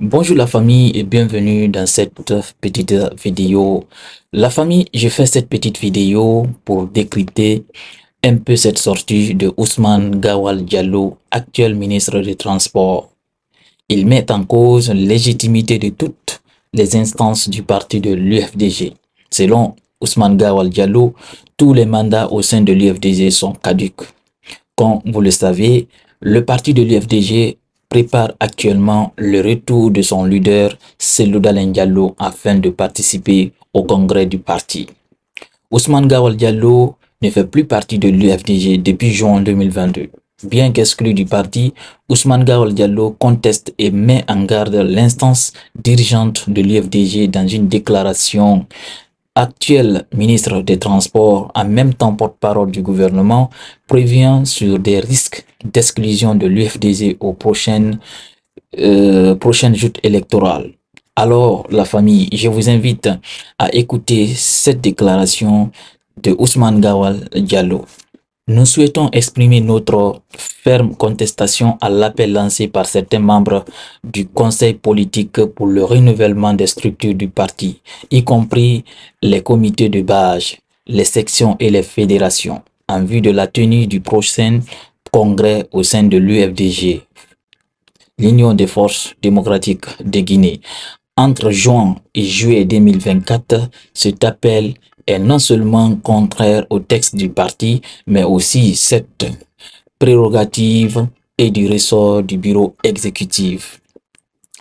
Bonjour la famille et bienvenue dans cette petite vidéo. La famille, je fais cette petite vidéo pour décrypter un peu cette sortie de Ousmane Gawal Diallo, actuel ministre des Transports. Il met en cause légitimité de toutes les instances du parti de l'UFDG. Selon Ousmane Gawal Diallo, tous les mandats au sein de l'UFDG sont caduques. Comme vous le savez, le parti de l'UFDG prépare actuellement le retour de son leader Selouda Diallo afin de participer au congrès du parti. Ousmane Gawal Diallo ne fait plus partie de l'UFDG depuis juin 2022. Bien qu'exclu du parti, Ousmane Gawal Diallo conteste et met en garde l'instance dirigeante de l'UFDG dans une déclaration. Actuel ministre des Transports, en même temps porte-parole du gouvernement, prévient sur des risques d'exclusion de l'UFDZ aux prochaines, euh, prochaines joutes électorales. Alors, la famille, je vous invite à écouter cette déclaration de Ousmane Gawal Diallo. Nous souhaitons exprimer notre ferme contestation à l'appel lancé par certains membres du Conseil politique pour le renouvellement des structures du parti, y compris les comités de base, les sections et les fédérations, en vue de la tenue du prochain congrès au sein de l'UFDG, l'Union des forces démocratiques de Guinée. Entre juin et juillet 2024, cet appel est non seulement contraire au texte du parti, mais aussi cette prérogative et du ressort du bureau exécutif.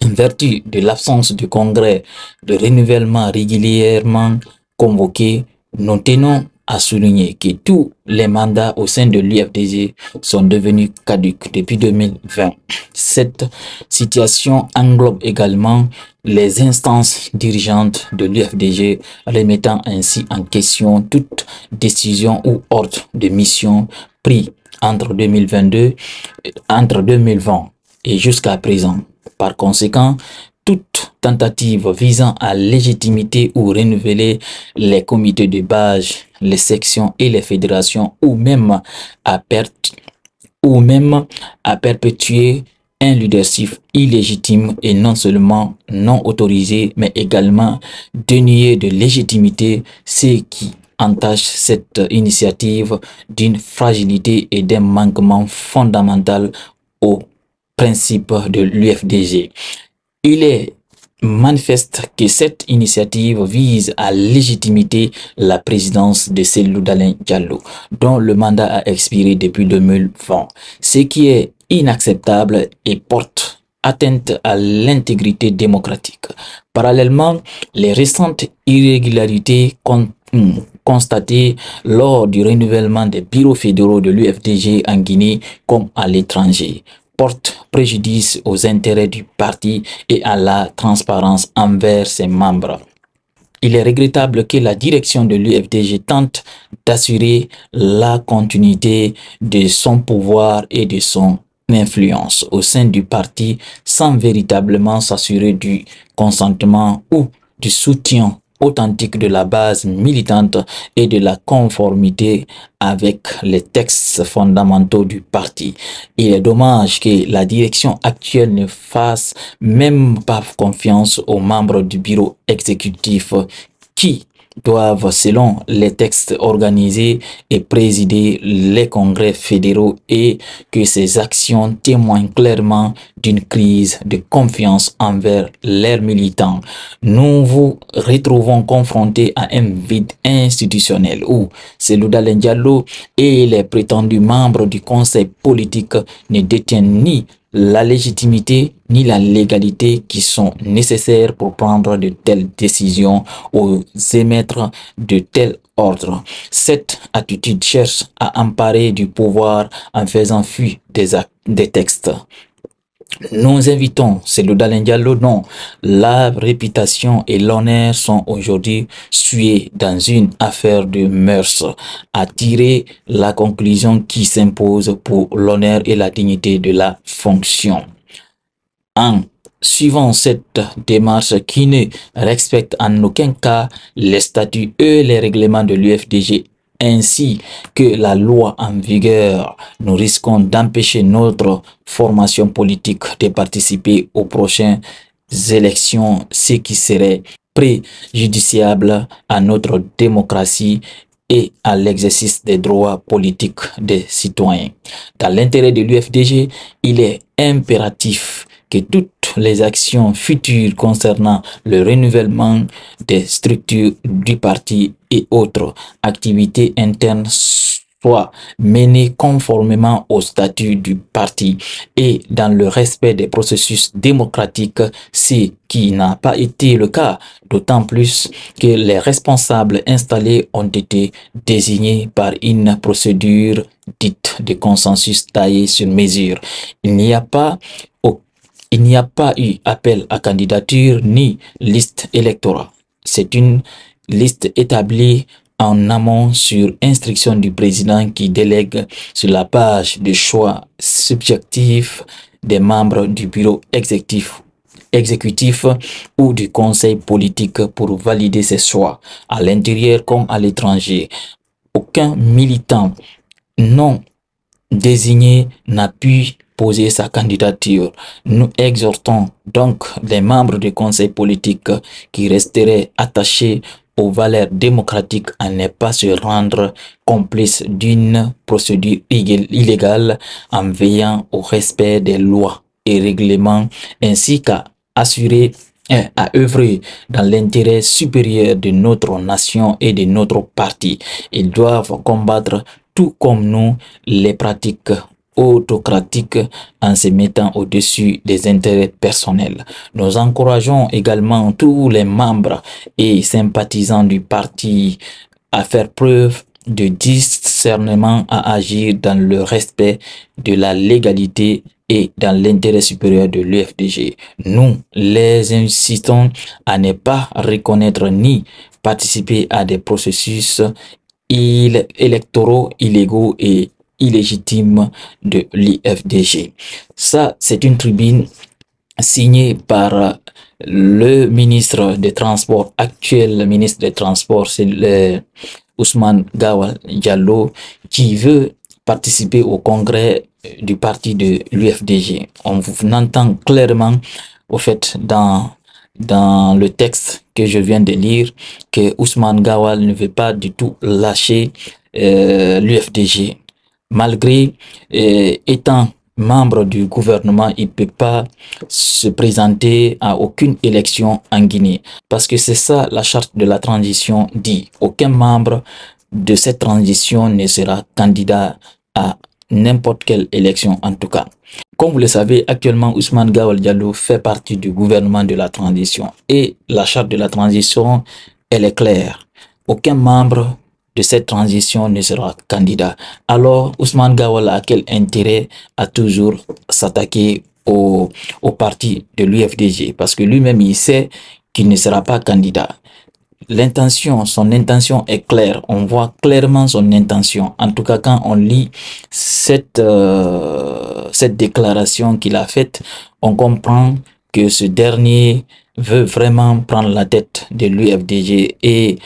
En vertu de l'absence de congrès de renouvellement régulièrement convoqué, nous tenons a souligné que tous les mandats au sein de l'UFDG sont devenus caducs depuis 2020. Cette situation englobe également les instances dirigeantes de l'UFDG, remettant ainsi en question toute décision ou ordre de mission pris entre 2022 entre 2020 et jusqu'à présent. Par conséquent, toute tentative visant à légitimité ou renouveler les comités de base, les sections et les fédérations ou même à, ou même à perpétuer un leadership illégitime et non seulement non autorisé, mais également dénué de légitimité, ce qui entache cette initiative d'une fragilité et d'un manquement fondamental au principe de l'UFDG. Il est manifeste que cette initiative vise à légitimer la présidence de Cellou Diallo, dont le mandat a expiré depuis 2020, ce qui est inacceptable et porte atteinte à l'intégrité démocratique. Parallèlement, les récentes irrégularités hmm, constatées lors du renouvellement des bureaux fédéraux de l'UFDG en Guinée comme à l'étranger porte préjudice aux intérêts du parti et à la transparence envers ses membres. Il est regrettable que la direction de l'UFDG tente d'assurer la continuité de son pouvoir et de son influence au sein du parti sans véritablement s'assurer du consentement ou du soutien authentique de la base militante et de la conformité avec les textes fondamentaux du parti. Il est dommage que la direction actuelle ne fasse même pas confiance aux membres du bureau exécutif qui doivent, selon les textes, organiser et présider les congrès fédéraux et que ces actions témoignent clairement d'une crise de confiance envers leurs militants. Nous vous retrouvons confrontés à un vide institutionnel où Selouda Ndiallo et les prétendus membres du conseil politique ne détiennent ni la légitimité ni la légalité qui sont nécessaires pour prendre de telles décisions ou émettre de tels ordres. Cette attitude cherche à emparer du pouvoir en faisant fuir des, des textes. Nous invitons Dalin le non, la réputation et l'honneur sont aujourd'hui sués dans une affaire de mœurs, à tirer la conclusion qui s'impose pour l'honneur et la dignité de la fonction. En suivant cette démarche qui ne respecte en aucun cas les statuts et les règlements de l'UFDG ainsi que la loi en vigueur, nous risquons d'empêcher notre formation politique de participer aux prochaines élections, ce qui serait préjudiciable à notre démocratie et à l'exercice des droits politiques des citoyens. Dans l'intérêt de l'UFDG, il est impératif que toutes les actions futures concernant le renouvellement des structures du parti et autres activités internes soient menées conformément au statut du parti et dans le respect des processus démocratiques, ce qui n'a pas été le cas, d'autant plus que les responsables installés ont été désignés par une procédure dite de consensus taillé sur mesure. Il n'y a pas aucun il n'y a pas eu appel à candidature ni liste électorale. C'est une liste établie en amont sur instruction du président qui délègue sur la page de choix subjectifs des membres du bureau exécutif exécutif ou du conseil politique pour valider ses choix à l'intérieur comme à l'étranger. Aucun militant non désigné n'a pu poser sa candidature. Nous exhortons donc les membres du Conseil politique qui resteraient attachés aux valeurs démocratiques à ne pas se rendre complice d'une procédure illégale en veillant au respect des lois et règlements ainsi qu'à assurer hein, à œuvrer dans l'intérêt supérieur de notre nation et de notre parti. Ils doivent combattre, tout comme nous, les pratiques autocratique en se mettant au-dessus des intérêts personnels. Nous encourageons également tous les membres et sympathisants du parti à faire preuve de discernement à agir dans le respect de la légalité et dans l'intérêt supérieur de l'UFDG. Nous les incitons à ne pas reconnaître ni participer à des processus électoraux illégaux et illégitime de l'IFDG. Ça, c'est une tribune signée par le ministre des Transports, actuel ministre des Transports, c'est Ousmane Gawal Diallo, qui veut participer au congrès du parti de l'UFDG. On vous entend clairement, au fait, dans, dans le texte que je viens de lire, que Ousmane Gawal ne veut pas du tout lâcher euh, l'UFDG malgré euh, étant membre du gouvernement, il ne peut pas se présenter à aucune élection en Guinée. Parce que c'est ça la charte de la transition dit. Aucun membre de cette transition ne sera candidat à n'importe quelle élection en tout cas. Comme vous le savez, actuellement Ousmane Gawal Diallo fait partie du gouvernement de la transition et la charte de la transition, elle est claire. Aucun membre de cette transition ne sera candidat. Alors, Ousmane Gawala a quel intérêt à toujours s'attaquer au, au parti de l'UFDG Parce que lui-même, il sait qu'il ne sera pas candidat. L'intention, son intention est claire. On voit clairement son intention. En tout cas, quand on lit cette, euh, cette déclaration qu'il a faite, on comprend que ce dernier veut vraiment prendre la tête de l'UFDG et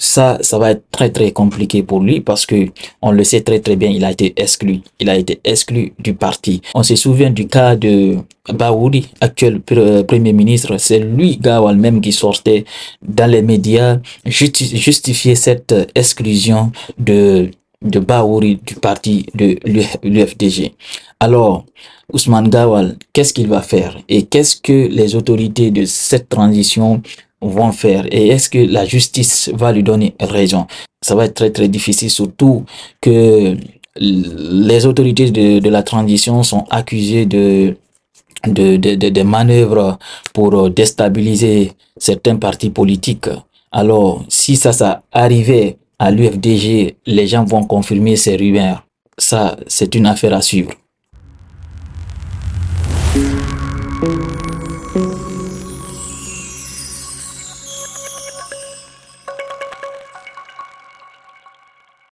ça, ça va être très très compliqué pour lui parce que on le sait très très bien, il a été exclu. Il a été exclu du parti. On se souvient du cas de Baouri, actuel euh, premier ministre. C'est lui, Gawal, même qui sortait dans les médias justifier cette exclusion de de Baouri du parti de l'UFDG. Alors, Ousmane Gawal, qu'est-ce qu'il va faire et qu'est-ce que les autorités de cette transition vont faire et est-ce que la justice va lui donner raison Ça va être très très difficile, surtout que les autorités de, de la transition sont accusées de de, de, de manœuvres pour déstabiliser certains partis politiques. Alors, si ça, ça arrivait à l'UFDG, les gens vont confirmer ces rumeurs. Ça, c'est une affaire à suivre.